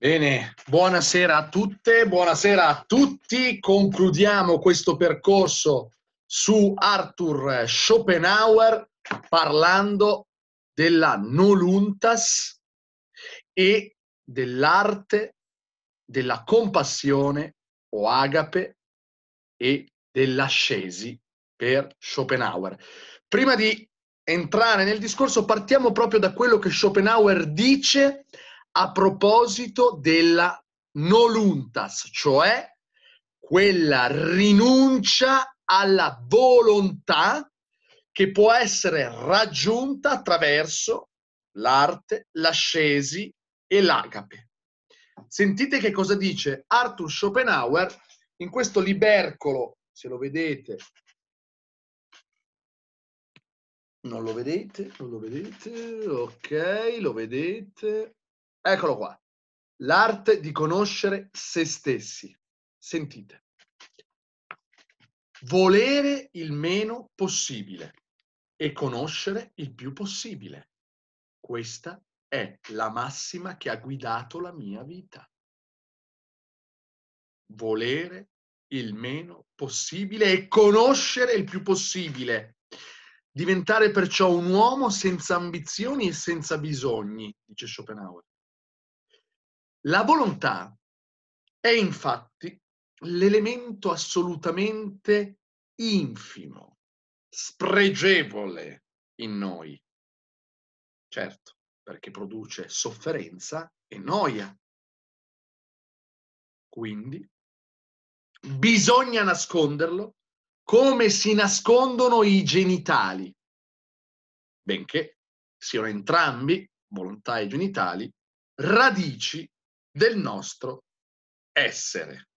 Bene, buonasera a tutte, buonasera a tutti. Concludiamo questo percorso su Arthur Schopenhauer parlando della noluntas e dell'arte della compassione o agape e dell'ascesi per Schopenhauer. Prima di entrare nel discorso partiamo proprio da quello che Schopenhauer dice a proposito della noluntas, cioè quella rinuncia alla volontà che può essere raggiunta attraverso l'arte, l'ascesi e l'agape. Sentite che cosa dice Arthur Schopenhauer in questo libercolo, se lo vedete, non lo vedete, non lo vedete, ok, lo vedete, Eccolo qua. L'arte di conoscere se stessi. Sentite. Volere il meno possibile e conoscere il più possibile. Questa è la massima che ha guidato la mia vita. Volere il meno possibile e conoscere il più possibile. Diventare perciò un uomo senza ambizioni e senza bisogni, dice Schopenhauer. La volontà è infatti l'elemento assolutamente infimo, spregevole in noi. Certo, perché produce sofferenza e noia. Quindi bisogna nasconderlo come si nascondono i genitali, benché siano entrambi, volontà e genitali, radici del nostro essere.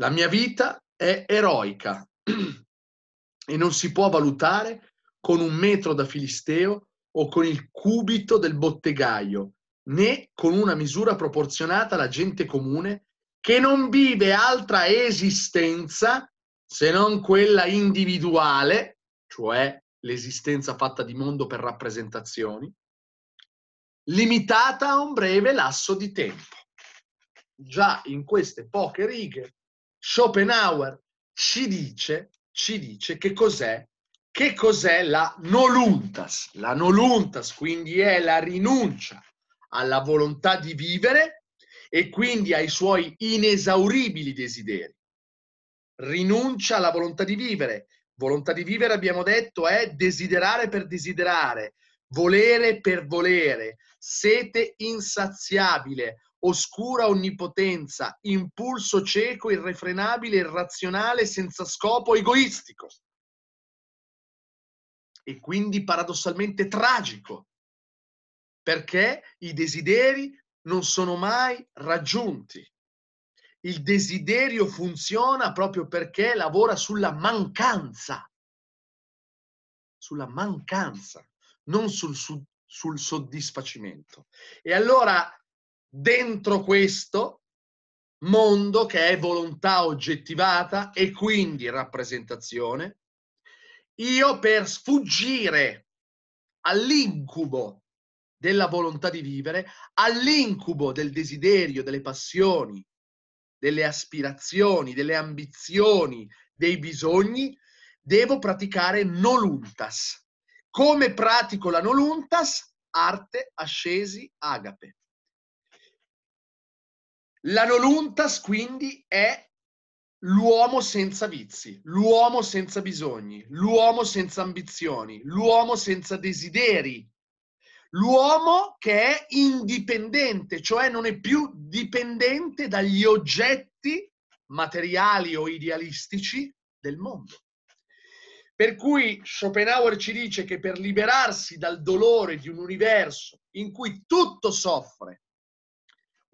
La mia vita è eroica e non si può valutare con un metro da filisteo o con il cubito del bottegaio, né con una misura proporzionata alla gente comune che non vive altra esistenza se non quella individuale, cioè l'esistenza fatta di mondo per rappresentazioni, limitata a un breve lasso di tempo. Già in queste poche righe Schopenhauer ci dice, ci dice che cos'è che cos'è la noluntas? La noluntas quindi è la rinuncia alla volontà di vivere e quindi ai suoi inesauribili desideri. Rinuncia alla volontà di vivere. Volontà di vivere, abbiamo detto, è desiderare per desiderare, volere per volere, sete insaziabile, oscura onnipotenza, impulso cieco, irrefrenabile, irrazionale, senza scopo, egoistico. E quindi paradossalmente tragico, perché i desideri non sono mai raggiunti. Il desiderio funziona proprio perché lavora sulla mancanza, sulla mancanza non sul, sul, sul soddisfacimento. E allora dentro questo mondo che è volontà oggettivata e quindi rappresentazione, io per sfuggire all'incubo della volontà di vivere, all'incubo del desiderio, delle passioni, delle aspirazioni, delle ambizioni, dei bisogni, devo praticare noluntas, come pratico la noluntas? Arte, ascesi, agape. La noluntas quindi è l'uomo senza vizi, l'uomo senza bisogni, l'uomo senza ambizioni, l'uomo senza desideri, l'uomo che è indipendente, cioè non è più dipendente dagli oggetti materiali o idealistici del mondo. Per cui Schopenhauer ci dice che per liberarsi dal dolore di un universo in cui tutto soffre,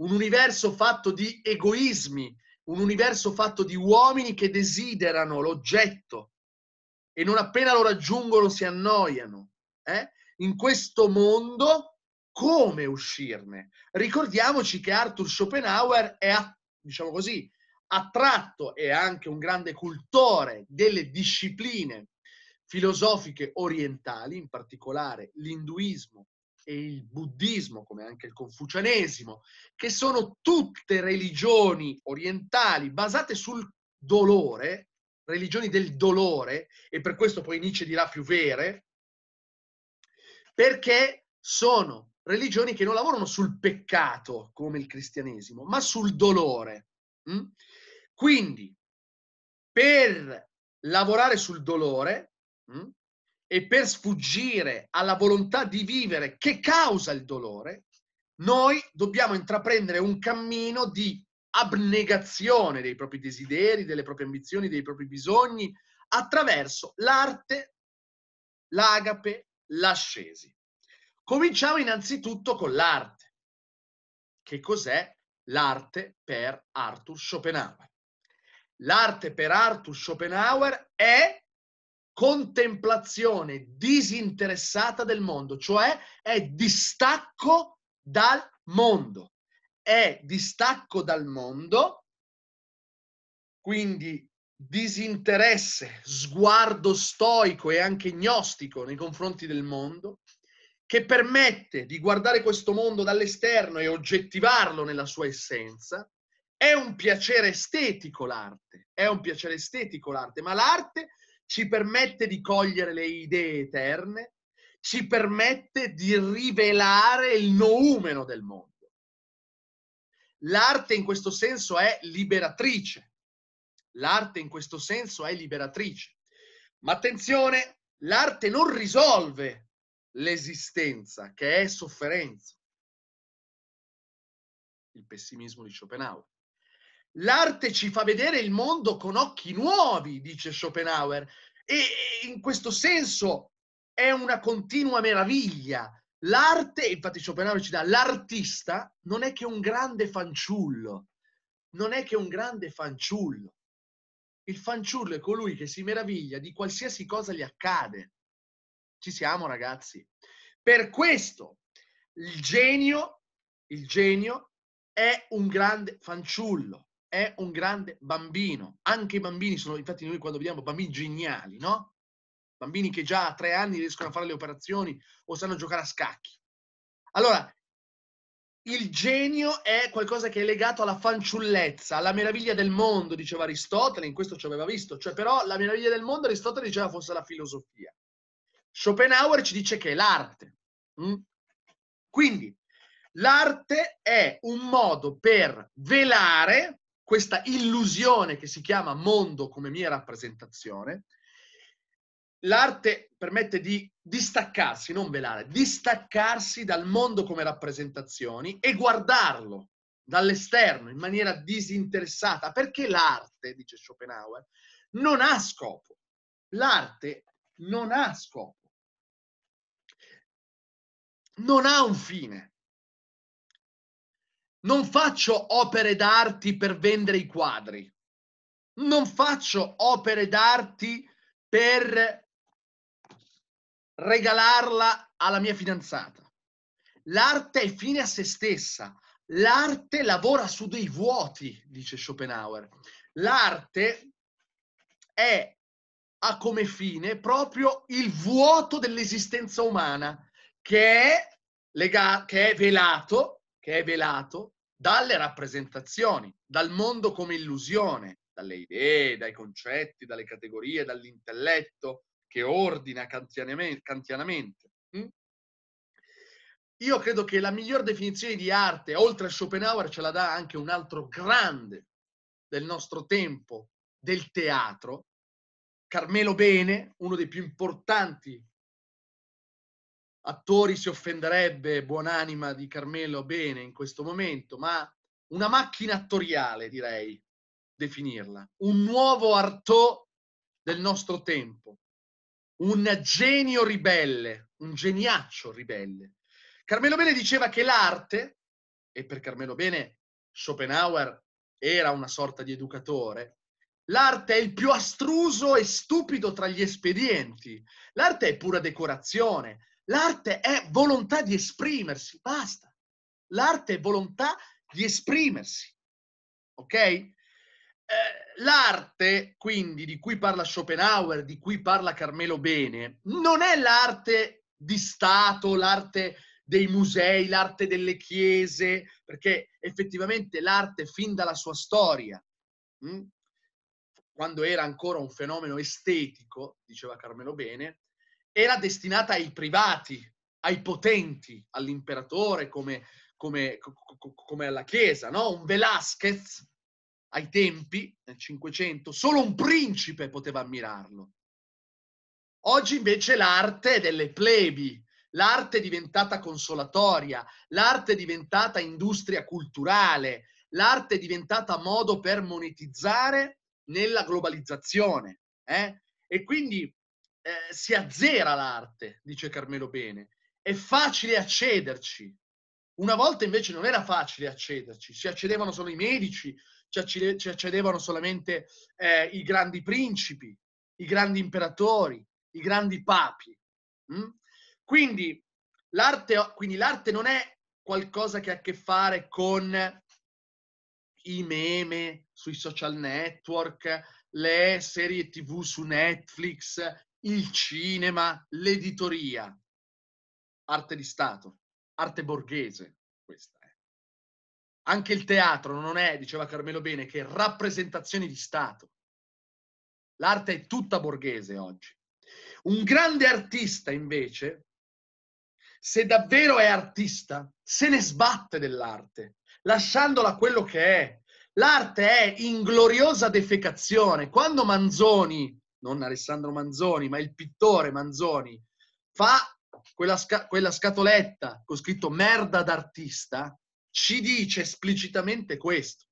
un universo fatto di egoismi, un universo fatto di uomini che desiderano l'oggetto e non appena lo raggiungono si annoiano. Eh? In questo mondo come uscirne? Ricordiamoci che Arthur Schopenhauer è, diciamo così, attratto e anche un grande cultore delle discipline filosofiche orientali, in particolare l'induismo e il buddismo, come anche il confucianesimo, che sono tutte religioni orientali basate sul dolore, religioni del dolore, e per questo poi Nietzsche dirà più vere, perché sono religioni che non lavorano sul peccato come il cristianesimo, ma sul dolore. Hm? Quindi, per lavorare sul dolore, Mm? e per sfuggire alla volontà di vivere che causa il dolore, noi dobbiamo intraprendere un cammino di abnegazione dei propri desideri, delle proprie ambizioni, dei propri bisogni, attraverso l'arte, l'agape, l'ascesi. Cominciamo innanzitutto con l'arte. Che cos'è l'arte per Arthur Schopenhauer? L'arte per Arthur Schopenhauer è contemplazione disinteressata del mondo, cioè è distacco dal mondo. È distacco dal mondo, quindi disinteresse, sguardo stoico e anche gnostico nei confronti del mondo, che permette di guardare questo mondo dall'esterno e oggettivarlo nella sua essenza. È un piacere estetico l'arte, è un piacere estetico l'arte, ma l'arte ci permette di cogliere le idee eterne, ci permette di rivelare il noumeno del mondo. L'arte in questo senso è liberatrice. L'arte in questo senso è liberatrice. Ma attenzione, l'arte non risolve l'esistenza, che è sofferenza. Il pessimismo di Schopenhauer. L'arte ci fa vedere il mondo con occhi nuovi, dice Schopenhauer, e in questo senso è una continua meraviglia. L'arte, infatti Schopenhauer ci dà, l'artista non è che un grande fanciullo, non è che un grande fanciullo. Il fanciullo è colui che si meraviglia di qualsiasi cosa gli accade. Ci siamo ragazzi. Per questo il genio, il genio è un grande fanciullo è un grande bambino. Anche i bambini sono, infatti noi quando vediamo bambini geniali, no? Bambini che già a tre anni riescono a fare le operazioni o sanno giocare a scacchi. Allora, il genio è qualcosa che è legato alla fanciullezza, alla meraviglia del mondo, diceva Aristotele, in questo ci aveva visto. Cioè, però, la meraviglia del mondo Aristotele diceva fosse la filosofia. Schopenhauer ci dice che è l'arte. Mm? Quindi, l'arte è un modo per velare questa illusione che si chiama mondo come mia rappresentazione, l'arte permette di distaccarsi, non velare, distaccarsi dal mondo come rappresentazioni e guardarlo dall'esterno in maniera disinteressata, perché l'arte, dice Schopenhauer, non ha scopo. L'arte non ha scopo. Non ha un fine non faccio opere d'arti per vendere i quadri, non faccio opere d'arti per regalarla alla mia fidanzata. L'arte è fine a se stessa, l'arte lavora su dei vuoti, dice Schopenhauer. L'arte è, ha come fine proprio il vuoto dell'esistenza umana che è, legato, che è velato che è velato dalle rappresentazioni, dal mondo come illusione, dalle idee, dai concetti, dalle categorie, dall'intelletto che ordina kantianamente. Hm? Io credo che la miglior definizione di arte, oltre a Schopenhauer, ce la dà anche un altro grande del nostro tempo, del teatro, Carmelo Bene, uno dei più importanti attori si offenderebbe, buonanima di Carmelo, bene in questo momento, ma una macchina attoriale, direi, definirla. Un nuovo Artò del nostro tempo. Un genio ribelle, un geniaccio ribelle. Carmelo Bene diceva che l'arte, e per Carmelo Bene Schopenhauer era una sorta di educatore, l'arte è il più astruso e stupido tra gli espedienti. L'arte è pura decorazione, L'arte è volontà di esprimersi, basta. L'arte è volontà di esprimersi. Ok? Eh, l'arte, quindi, di cui parla Schopenhauer, di cui parla Carmelo Bene, non è l'arte di Stato, l'arte dei musei, l'arte delle chiese, perché effettivamente l'arte fin dalla sua storia, mh, hm, quando era ancora un fenomeno estetico, diceva Carmelo Bene, era destinata ai privati, ai potenti, all'imperatore come, come, come alla Chiesa, no? Un Velázquez ai tempi, nel Cinquecento, solo un principe poteva ammirarlo. Oggi invece l'arte delle plebi, l'arte è diventata consolatoria, l'arte è diventata industria culturale, l'arte è diventata modo per monetizzare nella globalizzazione. Eh? E quindi eh, si azzera l'arte, dice Carmelo Bene, è facile accederci. Una volta invece non era facile accederci, ci accedevano solo i medici, ci, accedevano solamente eh, i grandi principi, i grandi imperatori, i grandi papi. Mm? Quindi, l'arte, quindi l'arte non è qualcosa che ha a che fare con i meme sui social network, le serie tv su Netflix, il cinema, l'editoria, arte di Stato, arte borghese, questa è. Eh. Anche il teatro non è, diceva Carmelo Bene, che rappresentazione di Stato. L'arte è tutta borghese oggi. Un grande artista, invece, se davvero è artista, se ne sbatte dell'arte, lasciandola quello che è. L'arte è ingloriosa defecazione. Quando Manzoni non Alessandro Manzoni, ma il pittore Manzoni, fa quella, sca- quella scatoletta con scritto merda d'artista, ci dice esplicitamente questo.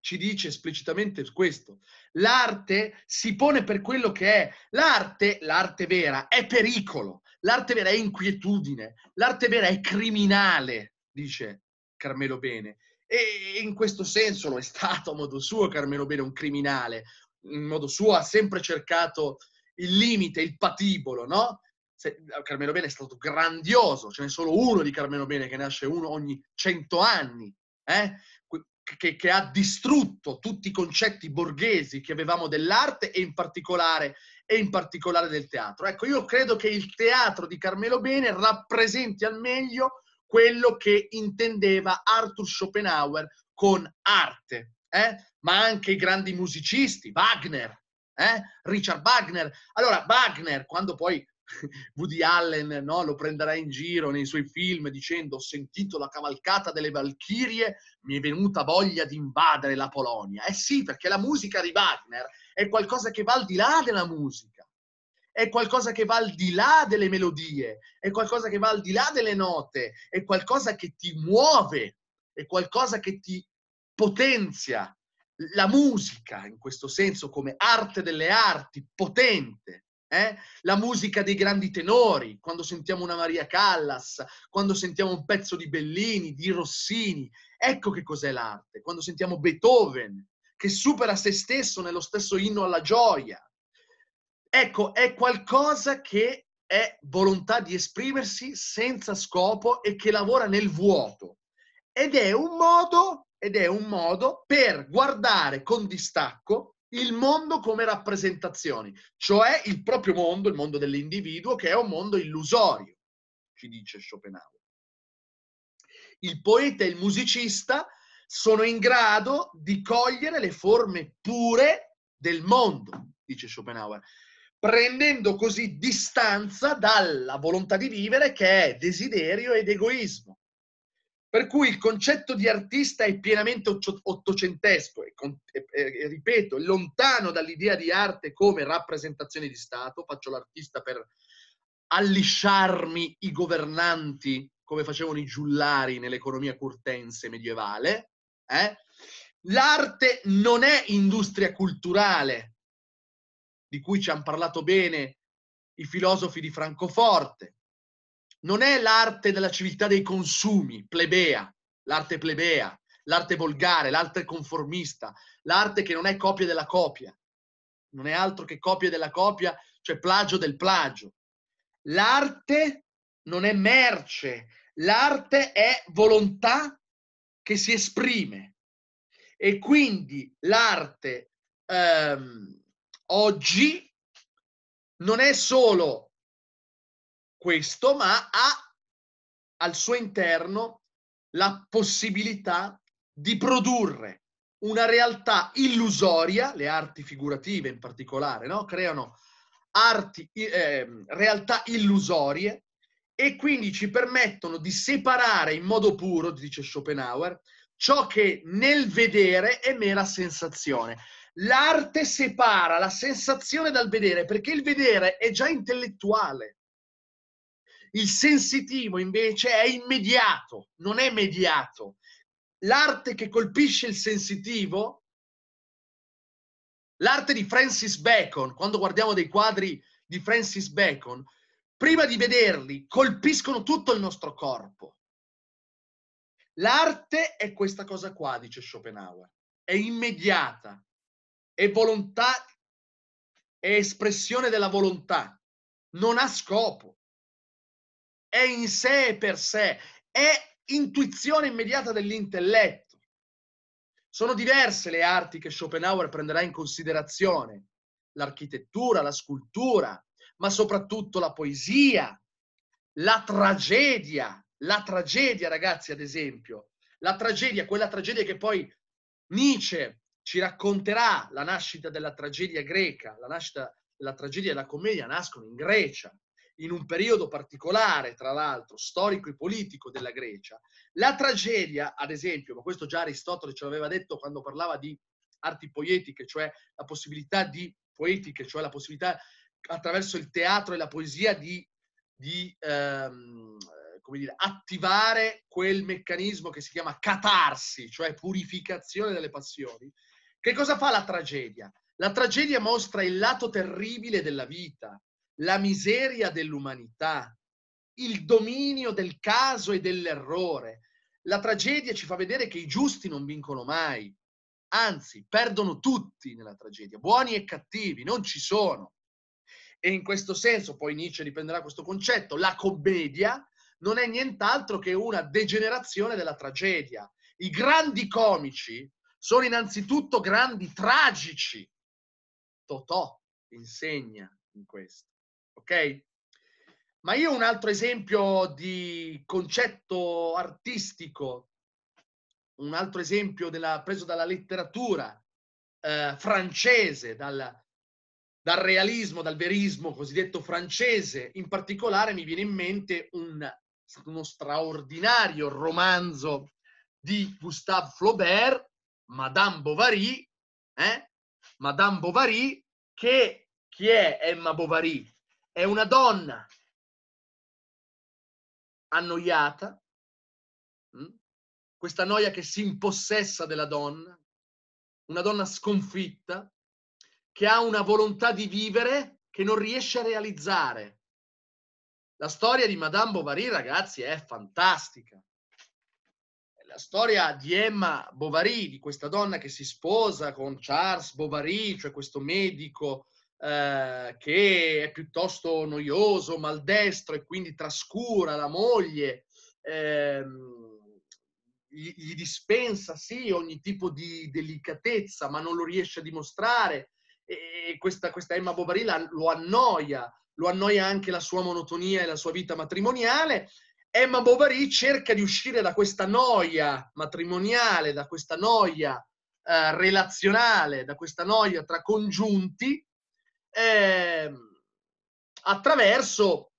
Ci dice esplicitamente questo. L'arte si pone per quello che è. L'arte, l'arte vera, è pericolo. L'arte vera è inquietudine. L'arte vera è criminale, dice Carmelo Bene. E in questo senso lo è stato a modo suo Carmelo Bene, un criminale, in modo suo ha sempre cercato il limite, il patibolo, no? Se, Carmelo Bene è stato grandioso, ce n'è solo uno di Carmelo Bene che nasce uno ogni cento anni, eh? che, che, ha distrutto tutti i concetti borghesi che avevamo dell'arte e in, e in particolare del teatro. Ecco, io credo che il teatro di Carmelo Bene rappresenti al meglio quello che intendeva Arthur Schopenhauer con arte, eh? ma anche i grandi musicisti, Wagner, eh? Richard Wagner. Allora, Wagner, quando poi Woody Allen no? lo prenderà in giro nei suoi film dicendo ho sentito la cavalcata delle Valchirie, mi è venuta voglia di invadere la Polonia. Eh sì, perché la musica di Wagner è qualcosa che va al di là della musica, è qualcosa che va al di là delle melodie, è qualcosa che va al di là delle note, è qualcosa che ti muove, è qualcosa che ti potenzia la musica in questo senso come arte delle arti potente. Eh? La musica dei grandi tenori, quando sentiamo una Maria Callas, quando sentiamo un pezzo di Bellini, di Rossini, ecco che cos'è l'arte. Quando sentiamo Beethoven, che supera se stesso nello stesso inno alla gioia. Ecco, è qualcosa che è volontà di esprimersi senza scopo e che lavora nel vuoto. Ed è un modo ed è un modo per guardare con distacco il mondo come rappresentazioni, cioè il proprio mondo, il mondo dell'individuo, che è un mondo illusorio, ci dice Schopenhauer. Il poeta e il musicista sono in grado di cogliere le forme pure del mondo, dice Schopenhauer, prendendo così distanza dalla volontà di vivere che è desiderio ed egoismo. Per cui il concetto di artista è pienamente ottocentesco e, e, e ripeto, lontano dall'idea di arte come rappresentazione di Stato, faccio l'artista per allisciarmi i governanti come facevano i giullari nell'economia curtense medievale. Eh? L'arte non è industria culturale, di cui ci hanno parlato bene i filosofi di Francoforte, non è l'arte della civiltà dei consumi, plebea, l'arte plebea, l'arte volgare, l'arte conformista, l'arte che non è copia della copia, non è altro che copia della copia, cioè plagio del plagio. L'arte non è merce, l'arte è volontà che si esprime. E quindi l'arte ehm, oggi non è solo questo, ma ha al suo interno la possibilità di produrre una realtà illusoria, le arti figurative in particolare, no? creano arti, eh, realtà illusorie e quindi ci permettono di separare in modo puro, dice Schopenhauer, ciò che nel vedere è mera sensazione. L'arte separa la sensazione dal vedere perché il vedere è già intellettuale. Il sensitivo invece è immediato, non è mediato. L'arte che colpisce il sensitivo, l'arte di Francis Bacon, quando guardiamo dei quadri di Francis Bacon, prima di vederli colpiscono tutto il nostro corpo. L'arte è questa cosa qua, dice Schopenhauer, è immediata, è volontà, è espressione della volontà, non ha scopo è in sé e per sé, è intuizione immediata dell'intelletto. Sono diverse le arti che Schopenhauer prenderà in considerazione, l'architettura, la scultura, ma soprattutto la poesia, la tragedia, la tragedia ragazzi ad esempio, la tragedia, quella tragedia che poi Nietzsche ci racconterà, la nascita della tragedia greca, la nascita della tragedia e della commedia nascono in Grecia, in un periodo particolare, tra l'altro, storico e politico della Grecia, la tragedia, ad esempio, ma questo già Aristotele ce l'aveva detto quando parlava di arti poetiche, cioè la possibilità di poetiche, cioè la possibilità attraverso il teatro e la poesia di, di ehm, dire, attivare quel meccanismo che si chiama catarsi, cioè purificazione delle passioni. Che cosa fa la tragedia? La tragedia mostra il lato terribile della vita, la miseria dell'umanità, il dominio del caso e dell'errore. La tragedia ci fa vedere che i giusti non vincono mai, anzi perdono tutti nella tragedia, buoni e cattivi, non ci sono. E in questo senso poi Nietzsche riprenderà questo concetto, la commedia non è nient'altro che una degenerazione della tragedia. I grandi comici sono innanzitutto grandi tragici. Totò insegna in questo ok? Ma io un altro esempio di concetto artistico, un altro esempio della, preso dalla letteratura eh, francese, dal, dal realismo, dal verismo cosiddetto francese, in particolare mi viene in mente un, uno straordinario romanzo di Gustave Flaubert, Madame Bovary, eh? Madame Bovary, che chi è Emma Bovary? È una donna annoiata, mm? questa noia che si impossessa della donna, una donna sconfitta, che ha una volontà di vivere che non riesce a realizzare. La storia di Madame Bovary, ragazzi, è fantastica. La storia di Emma Bovary, di questa donna che si sposa con Charles Bovary, cioè questo medico eh, che è piuttosto noioso, maldestro e quindi trascura la moglie, ehm, gli, gli, dispensa sì ogni tipo di delicatezza, ma non lo riesce a dimostrare e, questa, questa Emma Bovary lo annoia, lo annoia anche la sua monotonia e la sua vita matrimoniale. Emma Bovary cerca di uscire da questa noia matrimoniale, da questa noia eh, relazionale, da questa noia tra congiunti, eh, attraverso,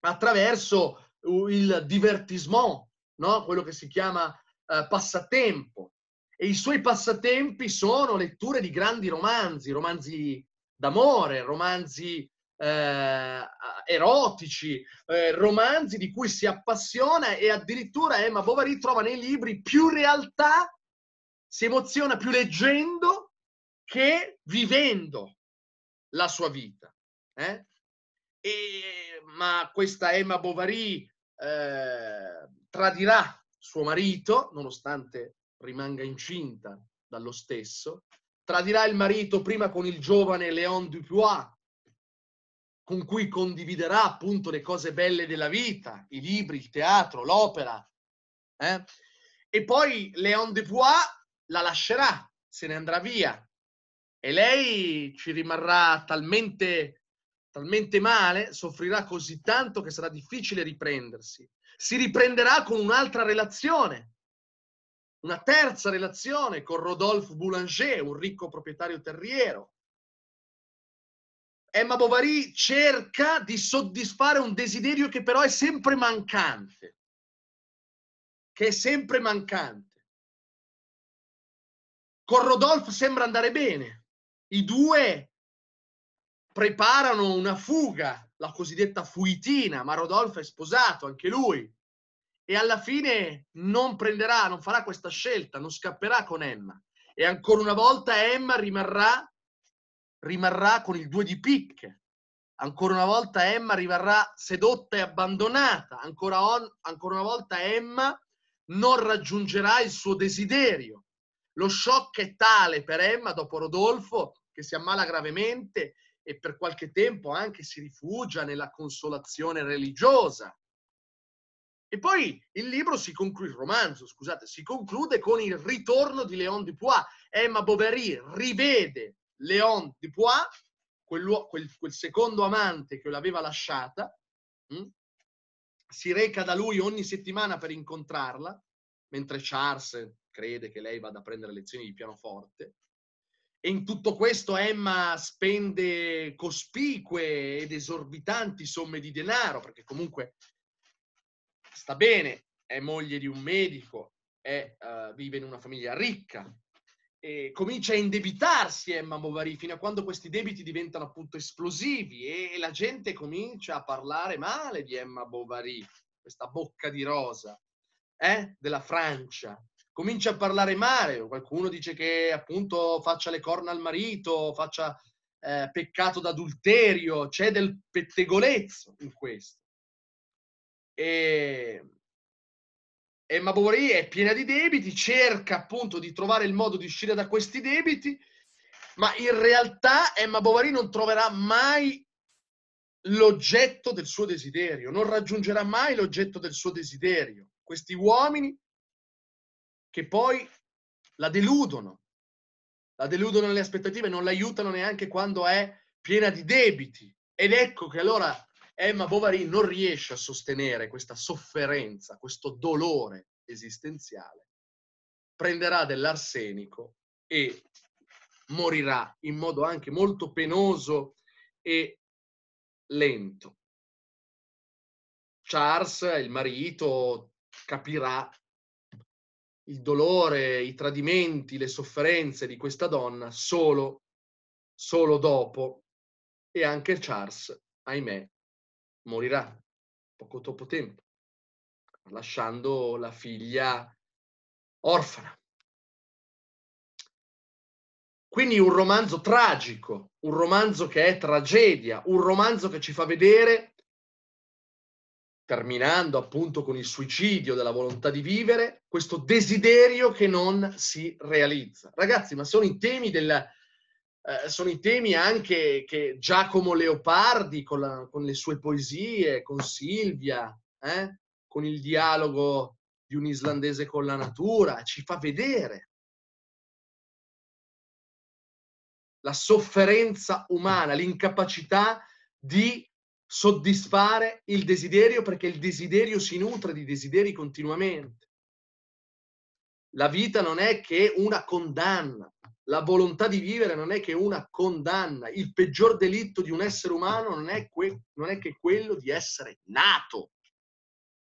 attraverso, il divertissement, no? quello che si chiama eh, passatempo. E i suoi passatempi sono letture di grandi romanzi, romanzi d'amore, romanzi eh, erotici, eh, romanzi di cui si appassiona e addirittura Emma eh, Bovary trova nei libri più realtà, si emoziona più leggendo che vivendo la sua vita. Eh? E, ma questa Emma Bovary eh, tradirà suo marito, nonostante rimanga incinta dallo stesso, tradirà il marito prima con il giovane Léon Dupuis, con cui condividerà appunto le cose belle della vita, i libri, il teatro, l'opera. Eh? E poi Léon Dupuis la lascerà, se ne andrà via, e lei ci rimarrà talmente, talmente male, soffrirà così tanto che sarà difficile riprendersi. Si riprenderà con un'altra relazione, una terza relazione con Rodolphe Boulanger, un ricco proprietario terriero. Emma Bovary cerca di soddisfare un desiderio che però è sempre mancante, che è sempre mancante. Con Rodolphe sembra andare bene, i due preparano una fuga, la cosiddetta fuitina, ma Rodolfo è sposato anche lui e alla fine non prenderà, non farà questa scelta, non scapperà con Emma e ancora una volta Emma rimarrà, rimarrà con il due di picche. Ancora una volta Emma rimarrà sedotta e abbandonata, ancora, on, ancora una volta Emma non raggiungerà il suo desiderio. Lo shock è tale per Emma dopo Rodolfo che si ammala gravemente e per qualche tempo anche si rifugia nella consolazione religiosa. E poi il libro si conclude, il romanzo, scusate, si conclude con il ritorno di Léon Dupois. Emma eh, Bovary rivede Léon Dupois, quel, quel, quel secondo amante che l'aveva lasciata, mh? Hm? si reca da lui ogni settimana per incontrarla, mentre Charles crede che lei vada a prendere lezioni di pianoforte. E in tutto questo Emma spende cospicue ed esorbitanti somme di denaro, perché comunque sta bene, è moglie di un medico, è, uh, vive in una famiglia ricca. E comincia a indebitarsi Emma Bovary fino a quando questi debiti diventano appunto esplosivi e la gente comincia a parlare male di Emma Bovary, questa bocca di rosa eh? della Francia, comincia a parlare male, qualcuno dice che appunto faccia le corna al marito, faccia eh, peccato d'adulterio, c'è del pettegolezzo in questo. E, Emma Bovary è piena di debiti, cerca appunto di trovare il modo di uscire da questi debiti, ma in realtà Emma eh, Bovary non troverà mai l'oggetto del suo desiderio, non raggiungerà mai l'oggetto del suo desiderio. Questi uomini che poi la deludono, la deludono le aspettative, non l'aiutano neanche quando è piena di debiti. Ed ecco che allora Emma Bovary non riesce a sostenere questa sofferenza, questo dolore esistenziale. Prenderà dell'arsenico e morirà in modo anche molto penoso e lento. Charles, il marito, capirà il dolore, i tradimenti, le sofferenze di questa donna solo, solo dopo e anche Charles, ahimè, morirà poco dopo tempo, lasciando la figlia orfana. Quindi un romanzo tragico, un romanzo che è tragedia, un romanzo che ci fa vedere terminando appunto con il suicidio della volontà di vivere, questo desiderio che non si realizza. Ragazzi, ma sono i temi, della, eh, sono i temi anche che Giacomo Leopardi con, la, con le sue poesie, con Silvia, eh, con il dialogo di un islandese con la natura, ci fa vedere. La sofferenza umana, l'incapacità di soddisfare il desiderio perché il desiderio si nutre di desideri continuamente. La vita non è che una condanna, la volontà di vivere non è che una condanna, il peggior delitto di un essere umano non è, que- non è che quello di essere nato.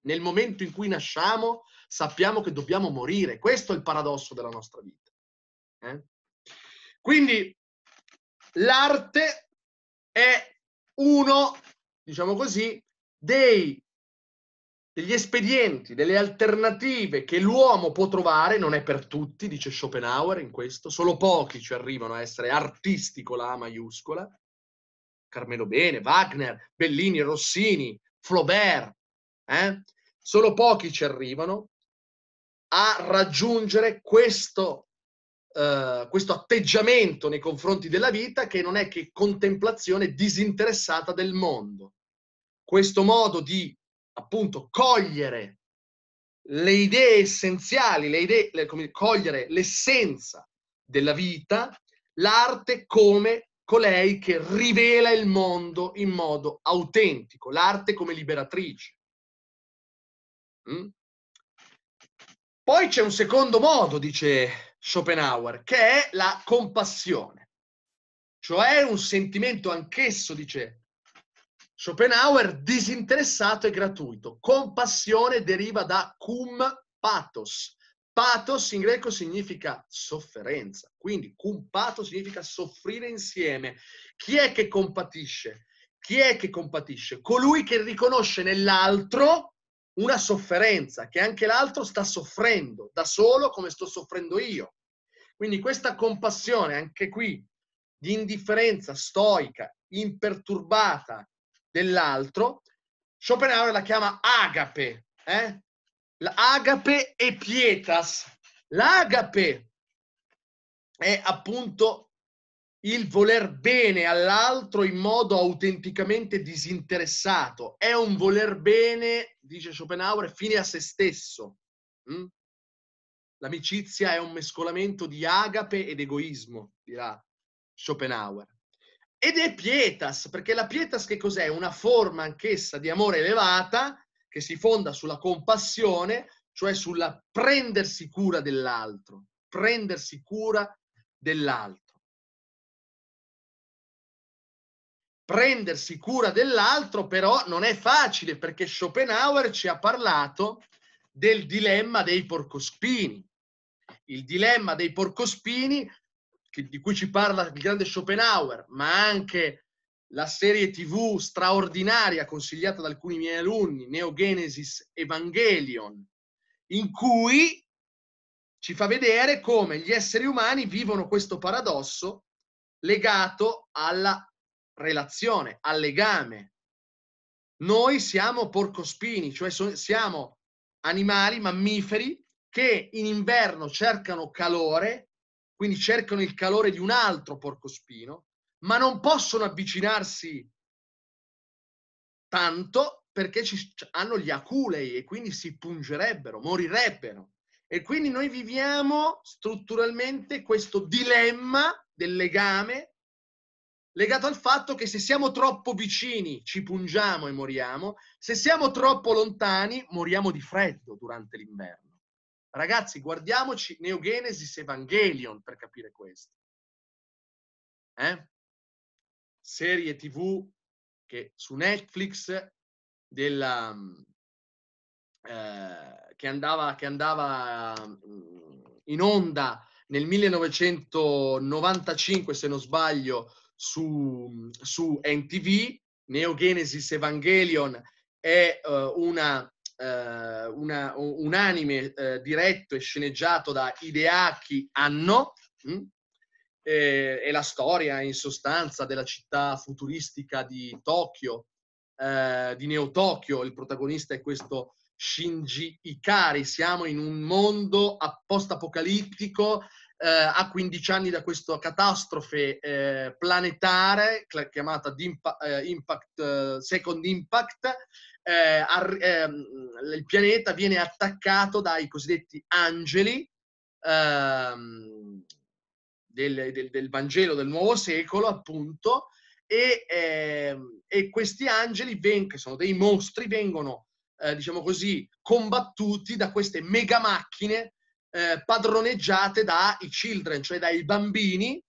Nel momento in cui nasciamo sappiamo che dobbiamo morire, questo è il paradosso della nostra vita. Eh? Quindi l'arte è uno diciamo così, dei, degli espedienti, delle alternative che l'uomo può trovare, non è per tutti, dice Schopenhauer in questo, solo pochi ci arrivano a essere artisti con la A maiuscola, Carmelo Bene, Wagner, Bellini, Rossini, Flaubert, eh? solo pochi ci arrivano a raggiungere questo, uh, questo, atteggiamento nei confronti della vita che non è che contemplazione disinteressata del mondo questo modo di appunto cogliere le idee essenziali, le idee, le, come, cogliere l'essenza della vita, l'arte come colei che rivela il mondo in modo autentico, l'arte come liberatrice. Mm? Poi c'è un secondo modo, dice Schopenhauer, che è la compassione, cioè un sentimento anch'esso, dice Schopenhauer, disinteressato e gratuito. Compassione deriva da cum pathos. Pathos in greco significa sofferenza, quindi cum pathos significa soffrire insieme. Chi è che compatisce? Chi è che compatisce? Colui che riconosce nell'altro una sofferenza, che anche l'altro sta soffrendo da solo come sto soffrendo io. Quindi questa compassione, anche qui, di indifferenza stoica, imperturbata, dell'altro, Schopenhauer la chiama agape, eh? l'agape e pietas. L'agape è appunto il voler bene all'altro in modo autenticamente disinteressato. È un voler bene, dice Schopenhauer, fine a se stesso. Mm? L'amicizia è un mescolamento di agape ed egoismo, dirà Schopenhauer. Ed è pietas, perché la pietas che cos'è? Una forma anch'essa di amore elevata che si fonda sulla compassione, cioè sulla prendersi cura dell'altro, prendersi cura dell'altro. Prendersi cura dell'altro però non è facile perché Schopenhauer ci ha parlato del dilemma dei porcospini. Il dilemma dei porcospini di cui ci parla il grande Schopenhauer, ma anche la serie tv straordinaria consigliata da alcuni miei alunni, Neogenesis Evangelion, in cui ci fa vedere come gli esseri umani vivono questo paradosso legato alla relazione, al legame. Noi siamo porcospini, cioè so- siamo animali, mammiferi, che in inverno cercano calore quindi cercano il calore di un altro porcospino, ma non possono avvicinarsi tanto perché ci, cioè, hanno gli aculei e quindi si pungerebbero, morirebbero. E quindi noi viviamo strutturalmente questo dilemma del legame legato al fatto che se siamo troppo vicini ci pungiamo e moriamo, se siamo troppo lontani moriamo di freddo durante l'inverno. Ragazzi, guardiamoci Neogenesis Evangelion per capire questo. Eh? Serie TV che su Netflix della, mm, eh, che andava, che andava mm, in onda nel 1995, se non sbaglio, su, mm, su NTV. Neogenesis Evangelion è eh, una eh, una, un anime eh, diretto e sceneggiato da Hideaki Anno, mh? Mm? e, la storia in sostanza della città futuristica di Tokyo, eh, di Neo Tokyo, il protagonista è questo Shinji Ikari, siamo in un mondo post-apocalittico eh, a 15 anni da questa catastrofe eh, planetare chiamata eh, Impact, eh, Second Impact, eh, ar- ehm, il pianeta viene attaccato dai cosiddetti angeli ehm, del, del, del, Vangelo del Nuovo Secolo, appunto, e, ehm, e questi angeli, ven- che sono dei mostri, vengono, eh, diciamo così, combattuti da queste mega macchine eh, padroneggiate dai children, cioè dai bambini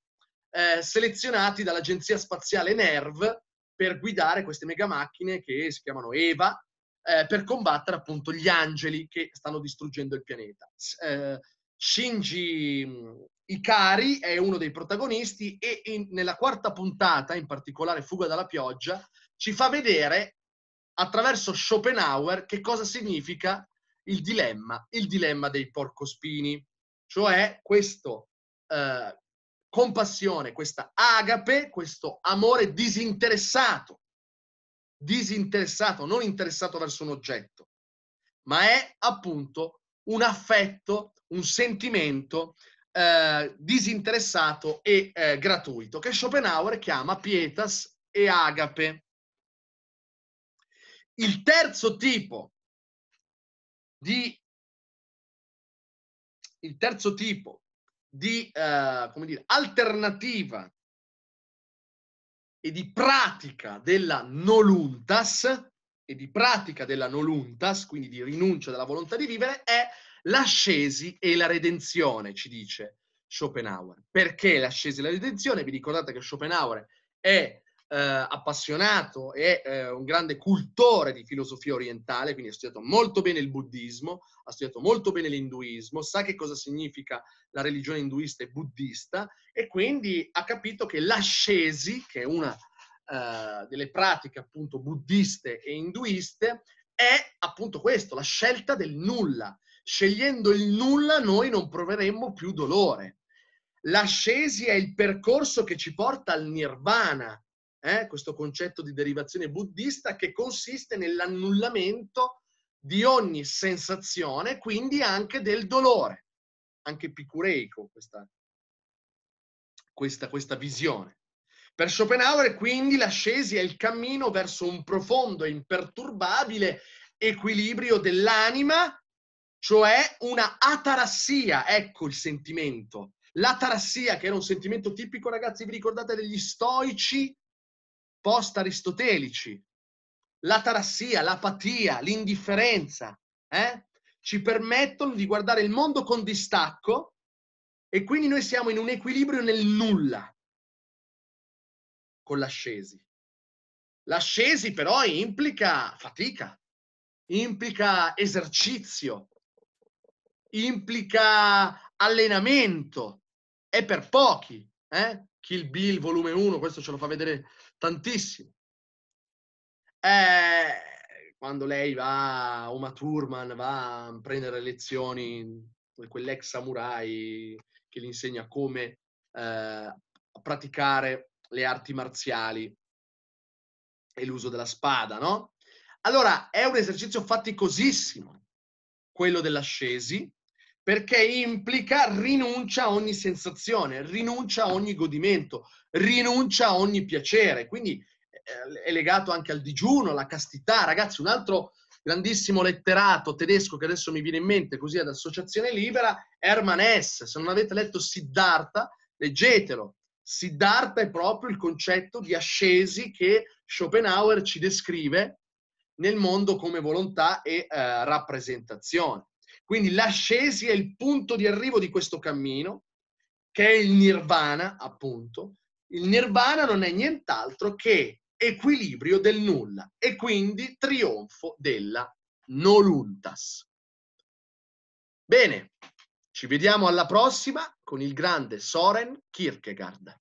eh, selezionati dall'Agenzia Spaziale NERV, per guidare queste mega macchine che si chiamano Eva, eh, per combattere appunto gli angeli che stanno distruggendo il pianeta. Eh, Shinji mm, Ikari è uno dei protagonisti e in, nella quarta puntata, in particolare Fuga dalla pioggia, ci fa vedere attraverso Schopenhauer che cosa significa il dilemma, il dilemma dei porcospini, cioè questo eh, compassione, questa agape, questo amore disinteressato, disinteressato, non interessato verso un oggetto, ma è appunto un affetto, un sentimento eh, disinteressato e eh, gratuito, che Schopenhauer chiama pietas e agape. Il terzo tipo di il terzo tipo di eh, come dire, alternativa e di pratica della noluntas e di pratica della noluntas, quindi di rinuncia della volontà di vivere, è l'ascesi e la redenzione, ci dice Schopenhauer. Perché l'ascesi e la redenzione? Vi ricordate che Schopenhauer è eh, appassionato e eh, un grande cultore di filosofia orientale, quindi ha studiato molto bene il buddismo, ha studiato molto bene l'induismo, sa che cosa significa la religione induista e buddista e quindi ha capito che l'ascesi, che è una eh, delle pratiche appunto buddiste e induiste, è appunto questo, la scelta del nulla. Scegliendo il nulla noi non proveremmo più dolore. L'ascesi è il percorso che ci porta al nirvana, eh, questo concetto di derivazione buddista che consiste nell'annullamento di ogni sensazione, quindi anche del dolore, anche epicureico questa, questa, questa visione. Per Schopenhauer quindi l'ascesi è il cammino verso un profondo e imperturbabile equilibrio dell'anima, cioè una atarassia, ecco il sentimento. L'atarassia, che era un sentimento tipico, ragazzi, vi ricordate degli stoici? post-aristotelici, la tarassia, l'apatia, l'indifferenza, eh? ci permettono di guardare il mondo con distacco e quindi noi siamo in un equilibrio nel nulla con l'ascesi. L'ascesi però implica fatica, implica esercizio, implica allenamento, è per pochi. Eh? Kill Bill volume 1, questo ce lo fa vedere tantissimo. E eh, quando lei va, Uma Thurman va a prendere lezioni da quell'ex samurai che gli insegna come eh, praticare le arti marziali e l'uso della spada, no? Allora, è un esercizio faticosissimo, quello dell'ascesi, perché implica rinuncia a ogni sensazione, rinuncia a ogni godimento, rinuncia a ogni piacere. Quindi eh, è legato anche al digiuno, alla castità. Ragazzi, un altro grandissimo letterato tedesco che adesso mi viene in mente così ad associazione libera, Herman S. Se non avete letto Siddhartha, leggetelo. Siddhartha è proprio il concetto di ascesi che Schopenhauer ci descrive nel mondo come volontà e eh, rappresentazione. Quindi l'ascesi è il punto di arrivo di questo cammino, che è il nirvana, appunto. Il nirvana non è nient'altro che equilibrio del nulla e quindi trionfo della noluntas. Bene, ci vediamo alla prossima con il grande Soren Kierkegaard.